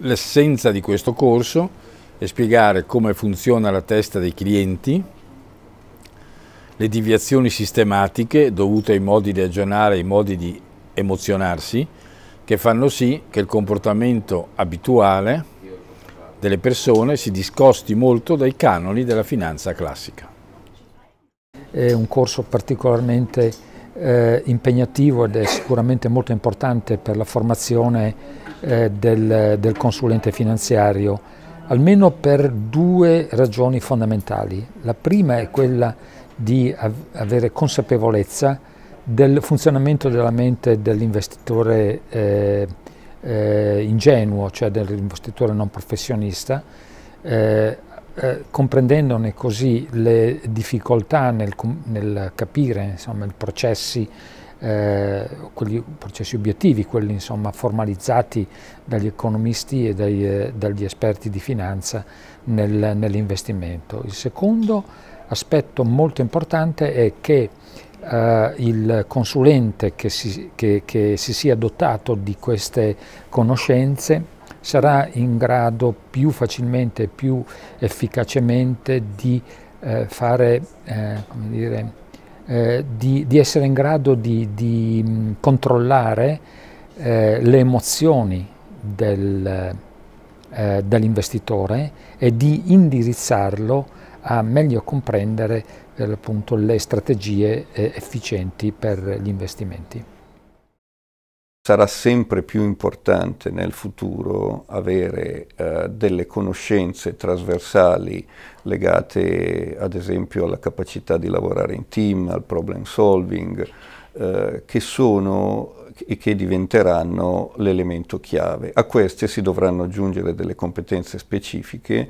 L'essenza di questo corso è spiegare come funziona la testa dei clienti, le deviazioni sistematiche dovute ai modi di ragionare, ai modi di emozionarsi, che fanno sì che il comportamento abituale delle persone si discosti molto dai canoni della finanza classica. È un corso particolarmente eh, impegnativo ed è sicuramente molto importante per la formazione eh, del, del consulente finanziario, almeno per due ragioni fondamentali. La prima è quella di av avere consapevolezza del funzionamento della mente dell'investitore eh, eh, ingenuo, cioè dell'investitore non professionista, eh, eh, comprendendone così le difficoltà nel, nel capire insomma, i processi, eh, quelli, processi obiettivi, quelli insomma, formalizzati dagli economisti e dai, eh, dagli esperti di finanza nel, nell'investimento. Il secondo aspetto molto importante è che Uh, il consulente che si, che, che si, sia dotato di queste conoscenze sarà in grado più facilmente e più efficacemente di, eh, fare, eh, dire, eh, di, di essere in grado di, di mm, controllare eh, le emozioni del, eh, dell'investitore e di indirizzarlo a meglio comprendere appunto, le strategie eh, efficienti per gli investimenti sarà sempre più importante nel futuro avere eh, delle conoscenze trasversali legate ad esempio alla capacità di lavorare in team, al problem solving, eh, che sono e che diventeranno l'elemento chiave. A queste si dovranno aggiungere delle competenze specifiche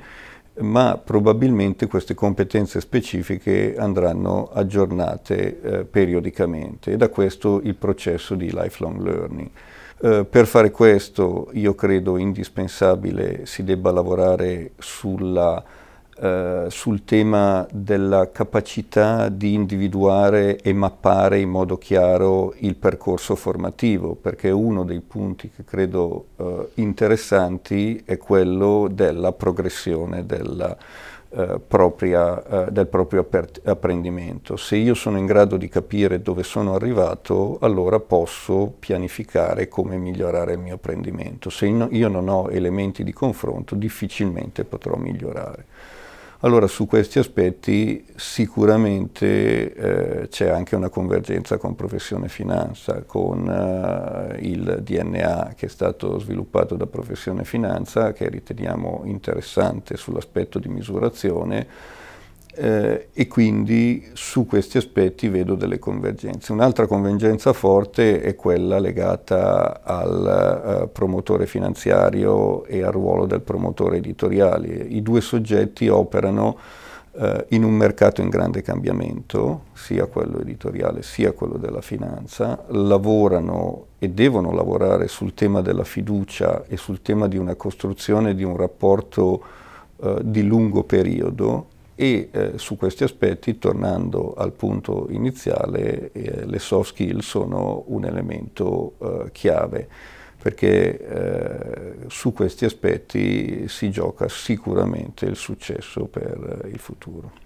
ma probabilmente queste competenze specifiche andranno aggiornate eh, periodicamente e da questo il processo di lifelong learning. Eh, per fare questo io credo indispensabile si debba lavorare sulla eh, sul tema della capacità di individuare e mappare in modo chiaro il percorso formativo, perché uno dei punti che credo eh, interessanti è quello della progressione della, eh, propria, eh, del proprio apprendimento. Se io sono in grado di capire dove sono arrivato, allora posso pianificare come migliorare il mio apprendimento. Se io non ho elementi di confronto, difficilmente potrò migliorare. Allora su questi aspetti sicuramente eh, c'è anche una convergenza con Professione Finanza, con eh, il DNA che è stato sviluppato da Professione Finanza, che riteniamo interessante sull'aspetto di misurazione, eh, e quindi su questi aspetti vedo delle convergenze. Un'altra convergenza forte è quella legata al eh, promotore finanziario e al ruolo del promotore editoriale. I due soggetti operano eh, in un mercato in grande cambiamento, sia quello editoriale sia quello della finanza, lavorano e devono lavorare sul tema della fiducia e sul tema di una costruzione di un rapporto eh, di lungo periodo e eh, su questi aspetti, tornando al punto iniziale, eh, le soft skill sono un elemento eh, chiave perché eh, su questi aspetti si gioca sicuramente il successo per eh, il futuro.